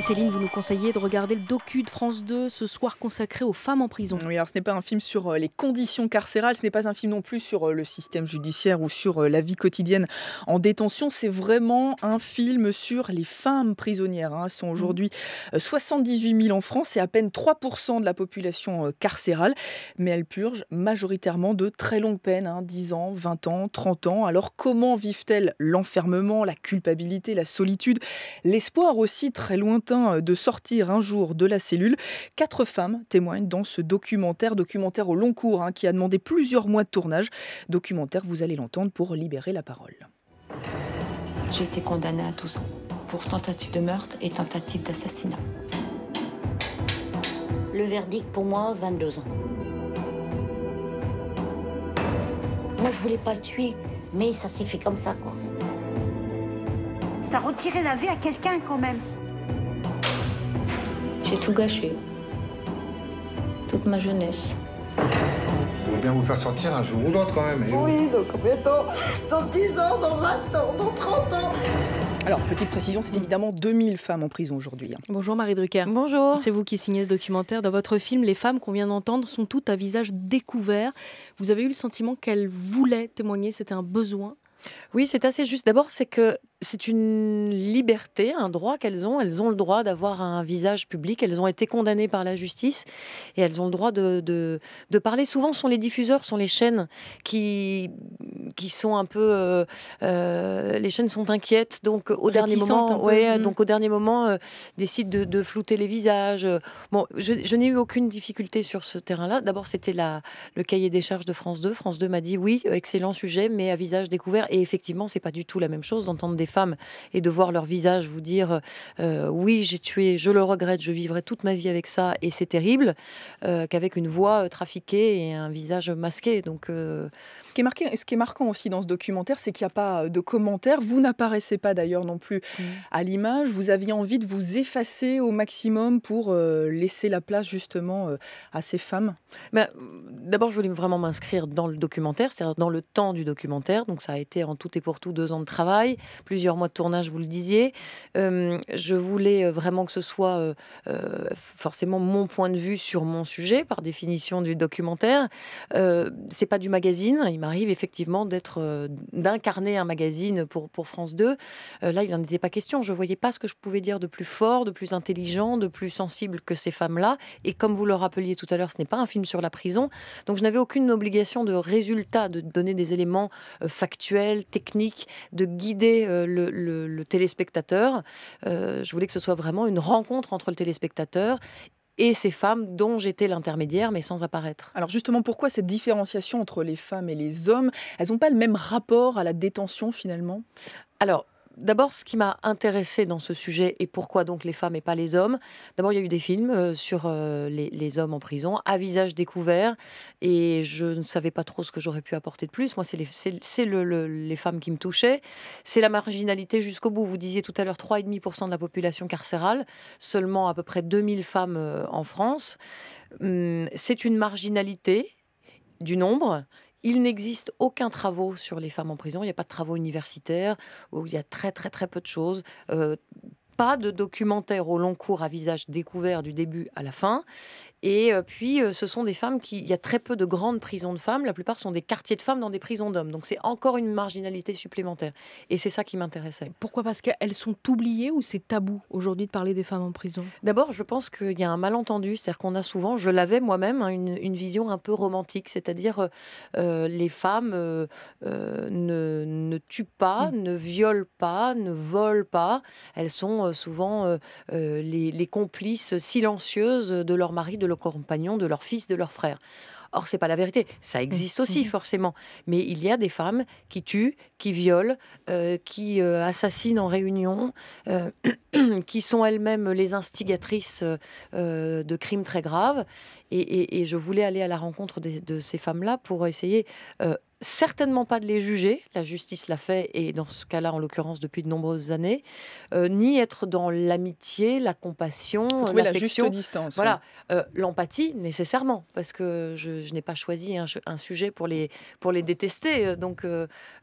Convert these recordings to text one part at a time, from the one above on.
Céline, vous nous conseillez de regarder le docu de France 2 ce soir consacré aux femmes en prison. Oui, alors ce n'est pas un film sur euh, les conditions carcérales, ce n'est pas un film non plus sur euh, le système judiciaire ou sur euh, la vie quotidienne en détention, c'est vraiment un film sur les femmes prisonnières. Elles hein. sont mm. aujourd'hui 78 000 en France et à peine 3% de la population carcérale, mais elles purgent majoritairement de très longues peines, 10 hein, ans, 20 ans, 30 ans. Alors comment vivent-elles l'enfermement, la culpabilité, la solitude, l'espoir aussi très lointain euh, de sortir un jour de la cellule. Quatre femmes témoignent dans ce documentaire, documentaire au long cours hein, qui a demandé plusieurs mois de tournage. Documentaire, vous allez l'entendre, pour libérer la parole. J'ai été condamnée à 12 ans pour tentative de meurtre et tentative d'assassinat. Le verdict pour moi, 22 ans. Moi, je voulais pas le tuer, mais ça s'est fait comme ça, quoi. T'as retiré la vie à quelqu'un, quand même. J'ai tout gâché. Toute ma jeunesse. On va bien vous faire sortir un jour ou l'autre quand même. Eh oui, donc combien Dans 10 ans, dans 20 ans, dans 30 ans alors, petite précision, c'est évidemment 2000 femmes en prison aujourd'hui. Bonjour Marie Drucker. Bonjour. C'est vous qui signez ce documentaire. Dans votre film, les femmes qu'on vient d'entendre sont toutes à visage découvert. Vous avez eu le sentiment qu'elles voulaient témoigner, c'était un besoin oui, c'est assez juste. D'abord, c'est que c'est une liberté, un droit qu'elles ont. Elles ont le droit d'avoir un visage public. Elles ont été condamnées par la justice et elles ont le droit de, parler. Souvent, ce sont les diffuseurs, ce sont les chaînes qui qui sont un peu. Euh, euh, les chaînes sont inquiètes, donc euh, au dernier moment, ouais, mm. donc au dernier moment, décident de, flouter les visages. Bon, je, n'ai eu aucune difficulté sur ce terrain-là. D'abord, c'était le cahier des charges de France 2. France 2 m'a dit oui, excellent sujet, mais à visage découvert. Et effectivement, c'est pas du tout la même chose d'entendre des femmes et de voir leur visage vous dire oui, j'ai tué, je le regrette, je vivrai toute ma vie avec ça et c'est terrible, qu'avec une voix trafiquée et un visage masqué. Donc, ce qui est marqué, ce qui est marquant aussi dans ce documentaire, c'est qu'il n'y a pas de commentaires. Vous n'apparaissez pas d'ailleurs non plus mm. à l'image. Vous aviez envie de vous effacer au maximum pour euh, laisser la place justement euh, à ces femmes. Ben, d'abord, je voulais vraiment m'inscrire dans le documentaire, c'est-à-dire dans le temps du documentaire. Donc ça a été en tout et pour tout deux ans de travail, plusieurs mois de tournage, vous le disiez. Euh, je voulais vraiment que ce soit forcément mon point de vue sur mon sujet, par définition du documentaire. c'est pas du magazine. Il m'arrive effectivement d'être, euh, d'incarner un magazine pour, pour France 2. Euh, là, il n'en était pas question. Je voyais pas ce que je pouvais dire de plus fort, de plus intelligent, de plus sensible que ces femmes-là. Et comme vous le rappeliez tout à l'heure, ce n'est pas un film sur la prison. Donc, je n'avais aucune obligation de résultat, de donner des éléments euh, factuels, techniques, de guider le, téléspectateur. je voulais que ce soit vraiment une rencontre entre le téléspectateur et ces femmes dont j'étais l'intermédiaire, mais sans apparaître. Alors justement, pourquoi cette différenciation entre les femmes et les hommes Elles n'ont pas le même rapport à la détention finalement Alors, d'abord, ce qui m'a intéressé dans ce sujet et pourquoi donc les femmes et pas les hommes, d'abord, il y a eu des films euh, sur euh, les, hommes en prison, à visage découvert, et je ne savais pas trop ce que j'aurais pu apporter de plus. Moi, c'est les, femmes qui me touchaient. C'est la marginalité jusqu'au bout. Vous disiez tout à l'heure 3,5% de la population carcérale, seulement à peu près 2000 femmes euh, en France. Hum, c'est une marginalité du nombre il n'existe aucun travaux sur les femmes en prison. Il n'y a pas de travaux universitaires. il y a très très très peu de choses. Euh, pas de documentaire au long cours à visage découvert du début à la fin. Et euh, puis, euh, ce sont des femmes qui. Il y a très peu de grandes prisons de femmes. La plupart sont des quartiers de femmes dans des prisons d'hommes. Donc, c'est encore une marginalité supplémentaire. Et c'est ça qui m'intéressait. Pourquoi Parce qu'elles sont oubliées ou c'est tabou aujourd'hui de parler des femmes en prison D'abord, je pense qu'il y a un malentendu. C'est-à-dire qu'on a souvent, je l'avais moi-même, hein, une, une, vision un peu romantique. C'est-à-dire, euh, les femmes ne, ne, tuent pas, mmh. ne violent pas, ne volent pas. Elles sont souvent les, les complices silencieuses de leur mari, de le compagnons, de leur fils, de leur frère. Or, c'est pas la vérité. Ça mm. existe aussi, mm-hmm. forcément. Mais il y a des femmes qui tuent, qui violent, euh, qui euh, assassinent en réunion, euh, qui sont elles-mêmes les instigatrices de crimes très graves. Et, je voulais aller à la rencontre de ces femmes-là pour essayer, certainement pas de les juger, la justice l'a fait, et dans ce cas-là, en l'occurrence, depuis de nombreuses années, euh, ni être dans l'amitié, la compassion, l'affection, la distance. Voilà, euh, l'empathie nécessairement, parce que je, n'ai pas choisi un, sujet pour les, pour les détester, euh, donc,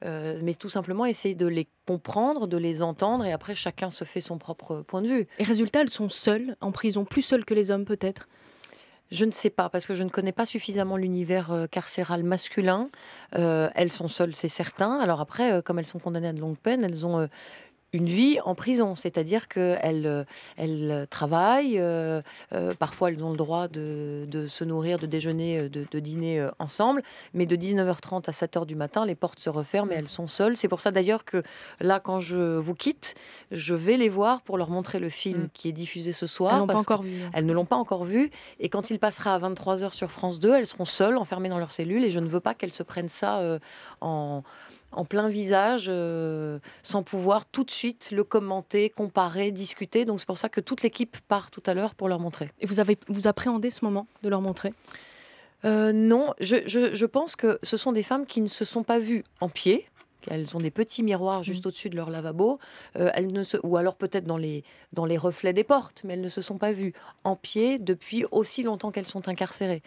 mais tout simplement essayer de les comprendre, de les entendre, et après chacun se fait son propre point de vue. Et résultat, elles sont seules en prison, plus seules que les hommes peut-être je ne sais pas, parce que je ne connais pas suffisamment l'univers euh, carcéral masculin. Euh, elles sont seules, c'est certain. Alors après, euh, comme elles sont condamnées à de longues peines, elles ont une vie en prison, c'est-à-dire qu'elles euh, elles travaillent, euh, euh, parfois elles ont le droit de, se nourrir, de déjeuner, de, dîner ensemble, mais de 19h30 à 7h du matin, les portes se referment et elles sont seules. C'est pour ça d'ailleurs que là, quand je vous quitte, je vais les voir pour leur montrer le film mm. qui est diffusé ce soir. Elles, pas encore hein. elles ne l'ont pas encore vu. Et quand il passera à 23h sur France 2, elles seront seules, enfermées dans leur cellule, et je ne veux pas qu'elles se prennent ça en en plein visage, euh, sans pouvoir tout de suite le commenter, comparer, discuter. Donc c'est pour ça que toute l'équipe part tout à l'heure pour leur montrer. Et vous avez vous appréhendez ce moment de leur montrer euh, Non, je, je pense que ce sont des femmes qui ne se sont pas vues en pied. Elles ont des petits miroirs juste mm. au-dessus de leur lavabo. Euh, ne Ou alors peut-être dans les, dans les reflets des portes, mais elles ne se sont pas vues en pied depuis aussi longtemps qu'elles sont incarcérées.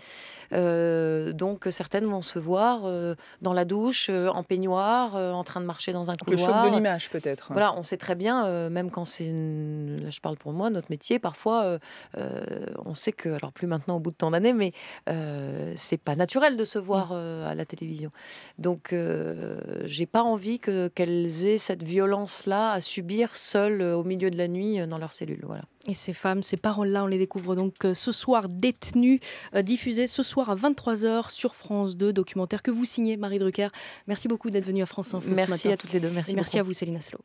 Euh, donc certaines vont se voir euh, dans la douche, en peignoir, en train de marcher dans un couloir. Le choc de l'image peut-être. Voilà, on sait très bien, même quand c'est... Là je parle pour moi, notre métier, parfois on sait que... Alors plus maintenant au bout de tant d'années, mais c'est pas naturel de se mm. voir à la télévision. Donc j'ai pas envie que qu'elles aient cette violence-là à subir seules euh, au milieu de la nuit euh, dans leur cellule. Voilà. Et ces femmes, ces paroles-là, on les découvre donc euh, ce soir détenues, diffusées ce soir à 23h sur France 2, documentaire que vous signez, Marie Drucker. Merci beaucoup d'être venue à France Info. Merci à toutes les deux. Merci, à vous, Céline Aslo.